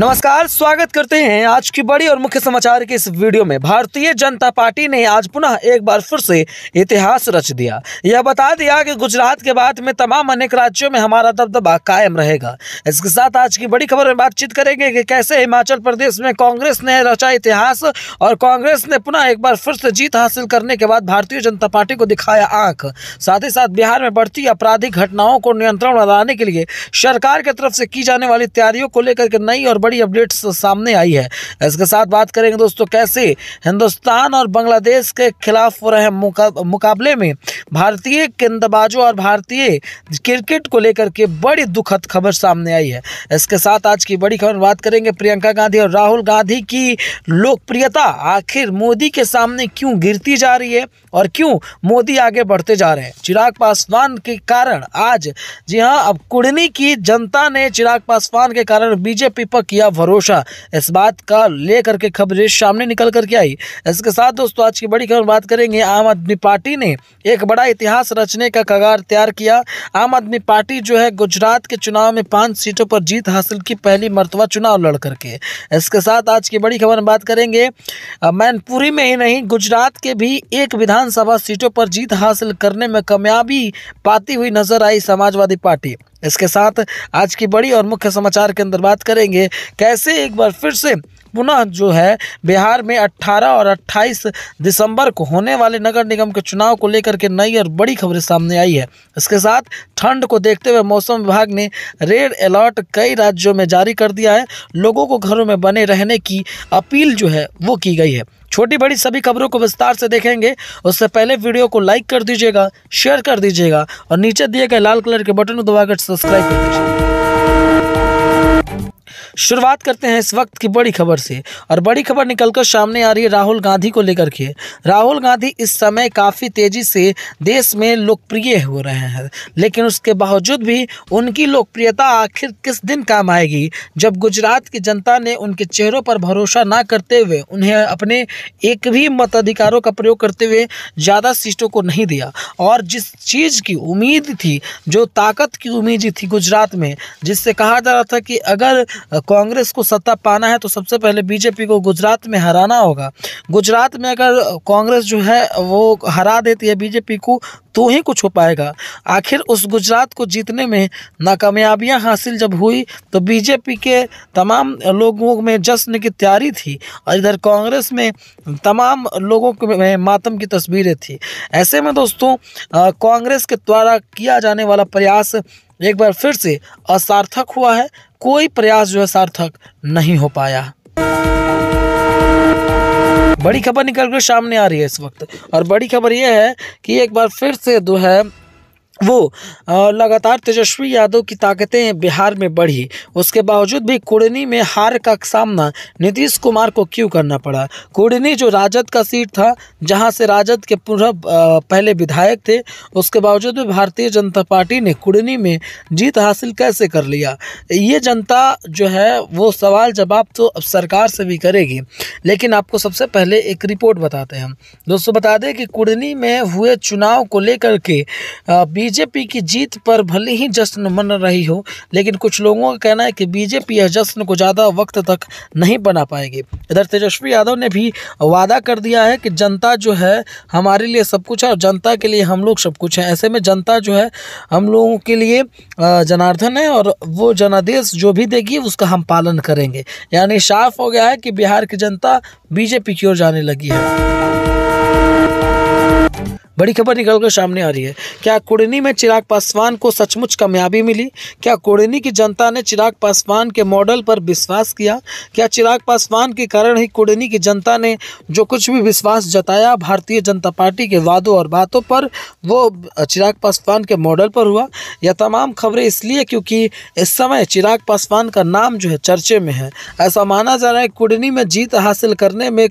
नमस्कार स्वागत करते हैं आज की बड़ी और मुख्य समाचार के इस वीडियो में भारतीय जनता पार्टी ने आज पुनः एक बार फिर से इतिहास रच दिया यह बता दिया कि गुजरात के बाद में तमाम अनेक राज्यों में हमारा दबदबा कायम रहेगा इसके साथ आज की बड़ी खबर में बातचीत करेंगे कि कैसे हिमाचल प्रदेश में कांग्रेस ने रचा इतिहास और कांग्रेस ने पुनः एक बार फिर से जीत हासिल करने के बाद भारतीय जनता पार्टी को दिखाया आंख साथ ही साथ बिहार में बढ़ती आपराधिक घटनाओं को नियंत्रण लगाने के लिए सरकार की तरफ से की जाने वाली तैयारियों को लेकर के नई और बड़ी अपडेट्स सामने आई है इसके साथ बात करेंगे दोस्तों कैसे हिंदुस्तान और बांग्लादेश के खिलाफ हो रहे मुका, मुकाबले में भारतीय गेंदबाजों और भारतीय क्रिकेट को लेकर के बड़ी दुखद खबर सामने आई है इसके साथ आज की बड़ी खबर बात करेंगे प्रियंका गांधी और राहुल गांधी की लोकप्रियता आखिर मोदी के सामने क्यों गिरती जा रही है और क्यों मोदी आगे बढ़ते जा रहे हैं चिराग पासवान के कारण आज जी हाँ अब कुड़नी की जनता ने चिराग पासवान के कारण बीजेपी पर किया भरोसा इस बात का लेकर के खबरें सामने निकल कर के आई इसके साथ दोस्तों आज की बड़ी खबर बात करेंगे आम आदमी पार्टी ने एक बड़ा इतिहास रचने का कगार तैयार किया आम आदमी पार्टी जो है गुजरात के चुनाव में पाँच सीटों पर जीत हासिल की पहली मरतबा चुनाव लड़ करके इसके साथ आज की बड़ी खबर बात करेंगे मैनपुरी में ही नहीं गुजरात के भी एक विधानसभा सीटों पर जीत हासिल करने में कामयाबी पाती हुई नजर आई समाजवादी पार्टी इसके साथ आज की बड़ी और मुख्य समाचार के अंदर बात करेंगे कैसे एक बार फिर से पुनः जो है बिहार में 18 और 28 दिसंबर को होने वाले नगर निगम के चुनाव को लेकर के नई और बड़ी खबरें सामने आई है इसके साथ ठंड को देखते हुए मौसम विभाग ने रेड अलर्ट कई राज्यों में जारी कर दिया है लोगों को घरों में बने रहने की अपील जो है वो की गई है छोटी बड़ी सभी खबरों को विस्तार से देखेंगे उससे पहले वीडियो को लाइक कर दीजिएगा शेयर कर दीजिएगा और नीचे दिए गए लाल कलर के बटन को दबाकर सब्सक्राइब कर दीजिएगा शुरुआत करते हैं इस वक्त की बड़ी खबर से और बड़ी खबर निकलकर सामने आ रही है राहुल गांधी को लेकर के राहुल गांधी इस समय काफ़ी तेज़ी से देश में लोकप्रिय हो रहे हैं लेकिन उसके बावजूद भी उनकी लोकप्रियता आखिर किस दिन काम आएगी जब गुजरात की जनता ने उनके चेहरों पर भरोसा ना करते हुए उन्हें अपने एक भी मताधिकारों का प्रयोग करते हुए ज़्यादा सीटों को नहीं दिया और जिस चीज़ की उम्मीद थी जो ताकत की उम्मीद थी गुजरात में जिससे कहा जा रहा था कि अगर कांग्रेस को सत्ता पाना है तो सबसे पहले बीजेपी को गुजरात में हराना होगा गुजरात में अगर कांग्रेस जो है वो हरा देती है बीजेपी को तो ही कुछ हो पाएगा आखिर उस गुजरात को जीतने में नाकामयाबियां हासिल जब हुई तो बीजेपी के तमाम लोगों में जश्न की तैयारी थी और इधर कांग्रेस में तमाम लोगों में मातम की तस्वीरें थी ऐसे में दोस्तों कांग्रेस के द्वारा किया जाने वाला प्रयास एक बार फिर से असार्थक हुआ है कोई प्रयास जो है सार्थक नहीं हो पाया बड़ी खबर निकल कर सामने आ रही है इस वक्त और बड़ी खबर यह है कि एक बार फिर से जो है वो लगातार तेजस्वी यादव की ताकतें बिहार में बढ़ी उसके बावजूद भी कुड़नी में हार का सामना नीतीश कुमार को क्यों करना पड़ा कुड़नी जो राजद का सीट था जहां से राजद के पूर्व पहले विधायक थे उसके बावजूद भी भारतीय जनता पार्टी ने कुड़नी में जीत हासिल कैसे कर लिया ये जनता जो है वो सवाल जवाब तो अब सरकार से भी करेगी लेकिन आपको सबसे पहले एक रिपोर्ट बताते हैं दोस्तों बता दें कि कुड़नी में हुए चुनाव को लेकर के बी बीजेपी की जीत पर भले ही जश्न मन रही हो लेकिन कुछ लोगों का कहना है कि बीजेपी यह जश्न को ज़्यादा वक्त तक नहीं बना पाएगी इधर तेजस्वी यादव ने भी वादा कर दिया है कि जनता जो है हमारे लिए सब कुछ है और जनता के लिए हम लोग सब कुछ हैं ऐसे में जनता जो है हम लोगों के लिए जनार्दन है और वो जनादेश जो भी देगी उसका हम पालन करेंगे यानी साफ हो गया है कि बिहार की जनता बीजेपी की ओर जाने लगी है बड़ी खबर निकल कर सामने आ रही है क्या कुड़नी में चिराग पासवान को सचमुच कामयाबी मिली क्या कुड़नी की जनता ने चिराग पासवान के मॉडल पर विश्वास किया क्या चिराग पासवान के कारण ही कुड़नी की जनता ने जो कुछ भी विश्वास जताया भारतीय जनता पार्टी के वादों और बातों पर वो चिराग पासवान के मॉडल पर हुआ यह तमाम खबरें इसलिए क्योंकि इस समय चिराग पासवान का नाम जो है चर्चे में है ऐसा माना जा रहा है कुड़नी में जीत हासिल करने में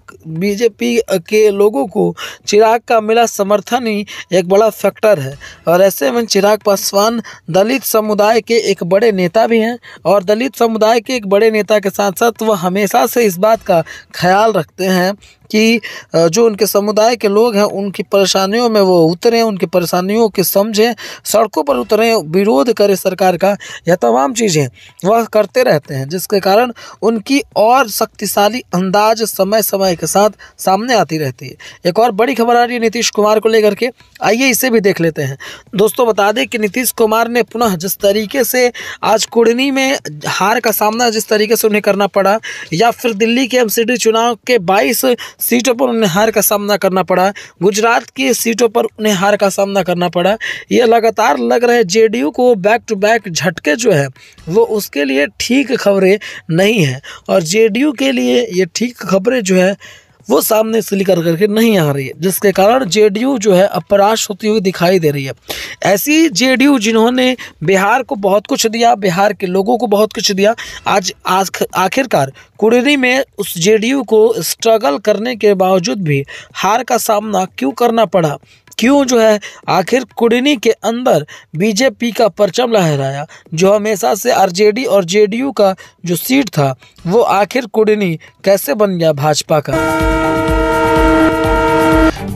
बीजेपी के लोगों को चिराग का मिला समर्थन संगठन ही एक बड़ा फैक्टर है और ऐसे में चिराग पासवान दलित समुदाय के एक बड़े नेता भी हैं और दलित समुदाय के एक बड़े नेता के साथ साथ वह हमेशा से इस बात का ख्याल रखते हैं कि जो उनके समुदाय के लोग हैं उनकी परेशानियों में वो उतरें उनकी परेशानियों के समझें सड़कों पर उतरें विरोध करें सरकार का यह तमाम चीज़ें वह करते रहते हैं जिसके कारण उनकी और शक्तिशाली अंदाज समय समय के साथ सामने आती रहती है एक और बड़ी खबर आ रही है नीतीश कुमार को लेकर के आइए इसे भी देख लेते हैं दोस्तों बता दें कि नीतीश कुमार ने पुनः जिस तरीके से आज कुड़नी में हार का सामना जिस तरीके से उन्हें करना पड़ा या फिर दिल्ली के एम चुनाव के बाईस सीटों पर उन्हें हार का सामना करना पड़ा गुजरात की सीटों पर उन्हें हार का सामना करना पड़ा ये लगातार लग रहे जेडीयू को बैक टू बैक झटके जो है वो उसके लिए ठीक खबरें नहीं हैं और जेडीयू के लिए ये ठीक खबरें जो है वो सामने से लेकर करके नहीं आ रही है जिसके कारण जेडीयू जो है अपराश होती हुई दिखाई दे रही है ऐसी जेडीयू जिन्होंने बिहार को बहुत कुछ दिया बिहार के लोगों को बहुत कुछ दिया आज आखिरकार कुड़ी में उस जेडीयू को स्ट्रगल करने के बावजूद भी हार का सामना क्यों करना पड़ा क्यों जो है आखिर कुडनी के अंदर बीजेपी का परचम लहराया जो हमेशा से आरजेडी और जेडीयू का जो सीट था वो आखिर कुडनी कैसे बन गया भाजपा का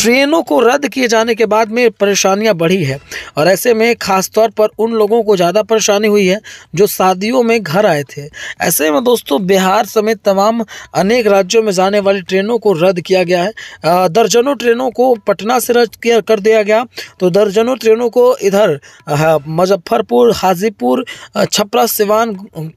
ट्रेनों को रद्द किए जाने के बाद में परेशानियां बढ़ी है और ऐसे में खासतौर पर उन लोगों को ज़्यादा परेशानी हुई है जो शादियों में घर आए थे ऐसे में दोस्तों बिहार समेत तमाम अनेक राज्यों में जाने वाली ट्रेनों को रद्द किया गया है दर्जनों ट्रेनों को पटना से रद्द किया कर दिया गया तो दर्जनों ट्रेनों को इधर मुजफ्फरपुर हाजीपुर छपरा सिवान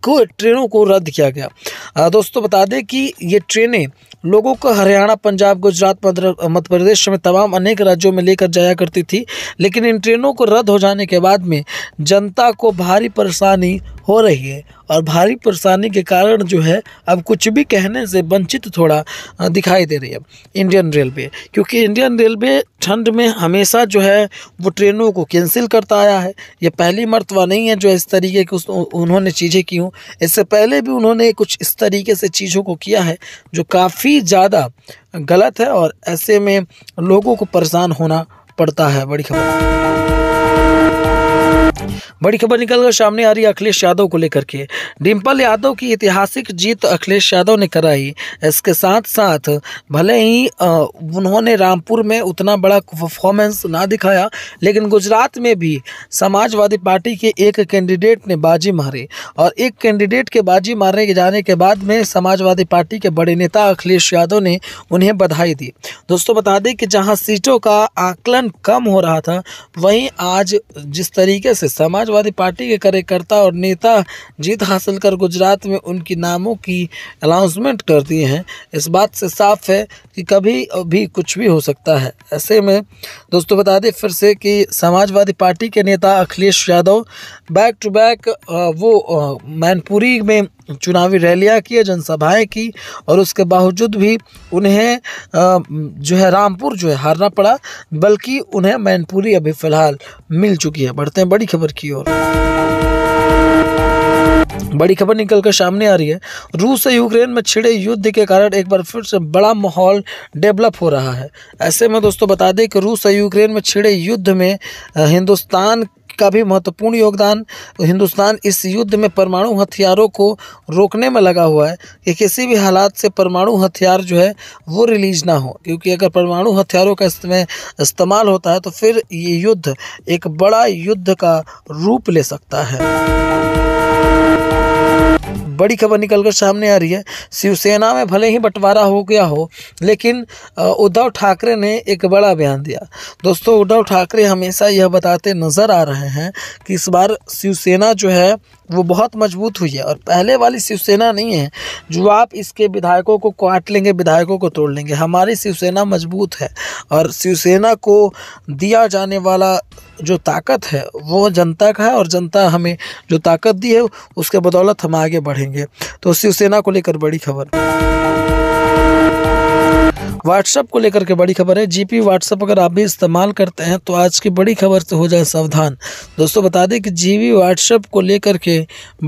को ट्रेनों को रद्द किया गया दोस्तों बता दें कि ये ट्रेनें लोगों को हरियाणा पंजाब गुजरात मध्य प्रदेश में तमाम अनेक राज्यों में लेकर जाया करती थी लेकिन इन ट्रेनों को रद्द हो जाने के बाद में जनता को भारी परेशानी हो रही है और भारी परेशानी के कारण जो है अब कुछ भी कहने से वंचित थोड़ा दिखाई दे रही है इंडियन रेलवे क्योंकि इंडियन रेलवे ठंड में हमेशा जो है वो ट्रेनों को कैंसिल करता आया है ये पहली मरतबा नहीं है जो इस तरीके की उन्होंने चीज़ें की हूँ इससे पहले भी उन्होंने कुछ इस तरीके से चीज़ों को किया है जो काफ़ी काफ़ी ज़्यादा गलत है और ऐसे में लोगों को परेशान होना पड़ता है बड़ी खबर बड़ी खबर निकल कर सामने आ रही अखिलेश यादव को लेकर के डिम्पल यादव की ऐतिहासिक जीत अखिलेश यादव ने कराई इसके साथ साथ भले ही उन्होंने रामपुर में उतना बड़ा परफॉर्मेंस ना दिखाया लेकिन गुजरात में भी समाजवादी पार्टी के एक कैंडिडेट ने बाजी मारी और एक कैंडिडेट के बाजी मारने के जाने के बाद में समाजवादी पार्टी के बड़े नेता अखिलेश यादव ने उन्हें बधाई दी दोस्तों बता दें कि जहाँ सीटों का आकलन कम हो रहा था वहीं आज जिस तरीके से समाजवादी पार्टी के कार्यकर्ता और नेता जीत हासिल कर गुजरात में उनकी नामों की अनाउंसमेंट कर दिए हैं इस बात से साफ है कि कभी भी कुछ भी हो सकता है ऐसे में दोस्तों बता दें फिर से कि समाजवादी पार्टी के नेता Akhilesh Yadav back to back वो मैनपुरी में चुनावी रैलियाँ की जनसभाएं की और उसके बावजूद भी उन्हें जो है रामपुर जो है हारना पड़ा बल्कि उन्हें मैनपुरी अभी फ़िलहाल मिल चुकी है बढ़ते हैं बड़ी खबर की ओर बड़ी खबर निकल कर सामने आ रही है रूस से यूक्रेन में छिड़े युद्ध के कारण एक बार फिर से बड़ा माहौल डेवलप हो रहा है ऐसे में दोस्तों बता दें कि रूस से यूक्रेन में छिड़े युद्ध में हिंदुस्तान का भी महत्वपूर्ण योगदान हिंदुस्तान इस युद्ध में परमाणु हथियारों को रोकने में लगा हुआ है कि किसी भी हालात से परमाणु हथियार जो है वो रिलीज ना हो क्योंकि अगर परमाणु हथियारों का इसमें इस्तेमाल होता है तो फिर ये युद्ध एक बड़ा युद्ध का रूप ले सकता है बड़ी खबर निकलकर सामने आ रही है शिवसेना में भले ही बंटवारा हो गया हो लेकिन उद्धव ठाकरे ने एक बड़ा बयान दिया दोस्तों उद्धव ठाकरे हमेशा यह बताते नज़र आ रहे हैं कि इस बार शिवसेना जो है वो बहुत मजबूत हुई है और पहले वाली शिवसेना नहीं है जो आप इसके विधायकों को काट लेंगे विधायकों को तोड़ लेंगे हमारी शिवसेना मजबूत है और शिवसेना को दिया जाने वाला जो ताकत है वो जनता का है और जनता हमें जो ताकत दी है उसके बदौलत हम आगे बढ़ेंगे तो शिवसेना को लेकर बड़ी खबर व्हाट्सअप को लेकर के बड़ी खबर है जीपी व्हाट्सएप अगर आप भी इस्तेमाल करते हैं तो आज की बड़ी खबर से हो जाए सावधान दोस्तों बता दें कि जीबी व्हाट्सएप को लेकर के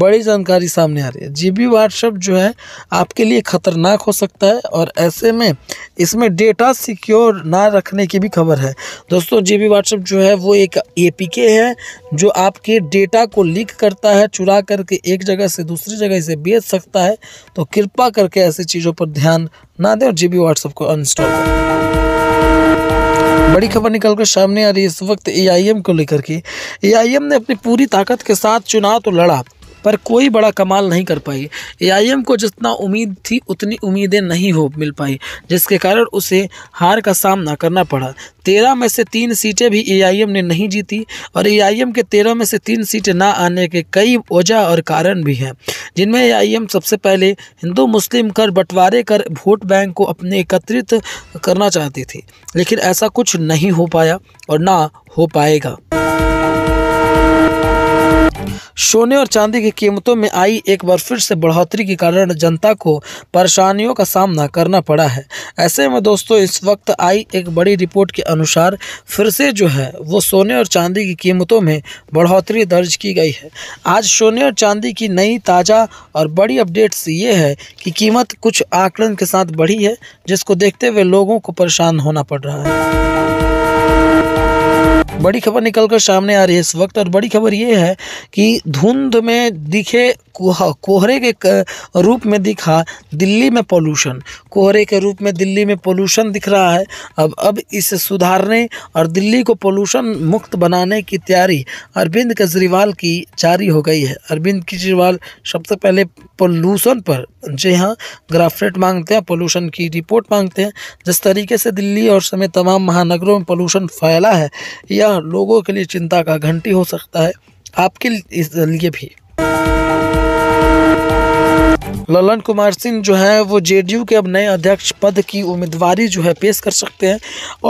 बड़ी जानकारी सामने आ रही है जीबी व्हाट्सअप जो है आपके लिए ख़तरनाक हो सकता है और ऐसे में इसमें डेटा सिक्योर ना रखने की भी खबर है दोस्तों जीबी व्हाट्सअप जो है वो एक के है जो आपके डेटा को लीक करता है चुरा करके एक जगह से दूसरी जगह इसे बेच सकता है तो कृपा करके ऐसी चीज़ों पर ध्यान ना दें और जी बी व्हाट्सएप को अनस्टॉल करें बड़ी खबर निकलकर सामने आ रही है इस वक्त एआईएम को लेकर के एआईएम ने अपनी पूरी ताकत के साथ चुनाव तो लड़ा पर कोई बड़ा कमाल नहीं कर पाई एआईएम को जितना उम्मीद थी उतनी उम्मीदें नहीं हो मिल पाई जिसके कारण उसे हार का सामना करना पड़ा तेरह में से तीन सीटें भी एआईएम ने नहीं जीती और एआईएम के तेरह में से तीन सीटें ना आने के कई वजह और कारण भी हैं जिनमें ए सबसे पहले हिंदू मुस्लिम कर बंटवारे कर वोट बैंक को अपने एकत्रित करना चाहती थी लेकिन ऐसा कुछ नहीं हो पाया और ना हो पाएगा सोने और चांदी की कीमतों में आई एक बार फिर से बढ़ोतरी के कारण जनता को परेशानियों का सामना करना पड़ा है ऐसे में दोस्तों इस वक्त आई एक बड़ी रिपोर्ट के अनुसार फिर से जो है वो सोने और चांदी की कीमतों में बढ़ोतरी दर्ज की गई है आज सोने और चांदी की नई ताज़ा और बड़ी अपडेट्स ये है कि कीमत कुछ आकलन के साथ बढ़ी है जिसको देखते हुए लोगों को परेशान होना पड़ रहा है बड़ी खबर निकलकर सामने आ रही है इस वक्त और बड़ी खबर ये है कि धुंध में दिखे कोहा कोहरे के रूप में दिखा दिल्ली में पोल्यूशन कोहरे के रूप में दिल्ली में पोल्यूशन दिख रहा है अब अब इसे सुधारने और दिल्ली को पोल्यूशन मुक्त बनाने की तैयारी अरविंद केजरीवाल की जारी हो गई है अरविंद केजरीवाल सबसे पहले पोल्यूशन पर जी हाँ ग्राफरेट मांगते हैं पोल्यूशन की रिपोर्ट मांगते हैं जिस तरीके से दिल्ली और समेत तमाम महानगरों में पोल्यूशन फैला है यह लोगों के लिए चिंता का घंटी हो सकता है आपके लिए भी ललन कुमार सिंह जो है वो जेडीयू के अब नए अध्यक्ष पद की उम्मीदवारी जो है पेश कर सकते हैं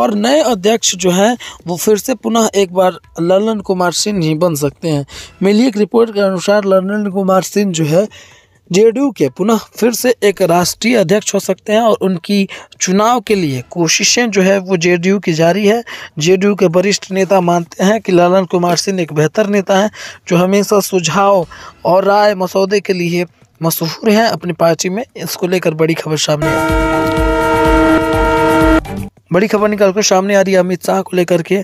और नए अध्यक्ष जो हैं वो फिर से पुनः एक बार ललन कुमार सिंह ही बन सकते हैं मिली एक रिपोर्ट के अनुसार ललन कुमार सिंह जो है जेडीयू के पुनः फिर से एक राष्ट्रीय अध्यक्ष हो सकते हैं और उनकी चुनाव के लिए कोशिशें जो है वो जेडीयू की जारी है जेडीयू के वरिष्ठ नेता मानते हैं कि लालन कुमार सिंह एक बेहतर नेता हैं जो हमेशा सुझाव और राय मसौदे के लिए मशहूर हैं अपनी पार्टी में इसको लेकर बड़ी खबर सामने आई बड़ी खबर निकल कर सामने आ रही है अमित शाह को लेकर के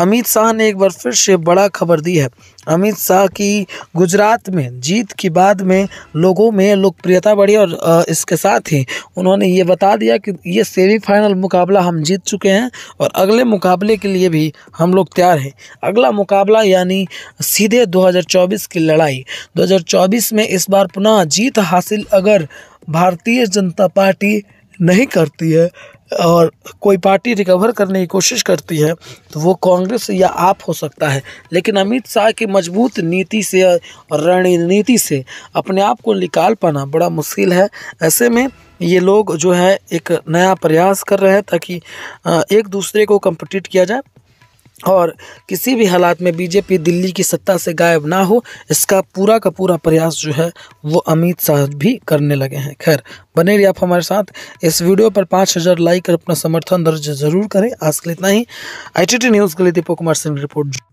अमित शाह ने एक बार फिर से बड़ा खबर दी है अमित शाह की गुजरात में जीत के बाद में लोगों में लोकप्रियता बढ़ी और इसके साथ ही उन्होंने ये बता दिया कि ये सेमीफाइनल मुकाबला हम जीत चुके हैं और अगले मुकाबले के लिए भी हम लोग तैयार हैं अगला मुकाबला यानी सीधे 2024 की लड़ाई 2024 में इस बार पुनः जीत हासिल अगर भारतीय जनता पार्टी नहीं करती है और कोई पार्टी रिकवर करने की कोशिश करती है तो वो कांग्रेस या आप हो सकता है लेकिन अमित शाह की मजबूत नीति से और रणनीति से अपने आप को निकाल पाना बड़ा मुश्किल है ऐसे में ये लोग जो है एक नया प्रयास कर रहे हैं ताकि एक दूसरे को कंपटीट किया जाए और किसी भी हालात में बीजेपी दिल्ली की सत्ता से गायब ना हो इसका पूरा का पूरा प्रयास जो है वो अमित शाह भी करने लगे हैं खैर बने रहिए आप हमारे साथ इस वीडियो पर पाँच हज़ार लाइक और अपना समर्थन दर्ज जरूर करें आज के लिए इतना ही आई टी टी न्यूज़ के लिए दीपक कुमार सिंह रिपोर्ट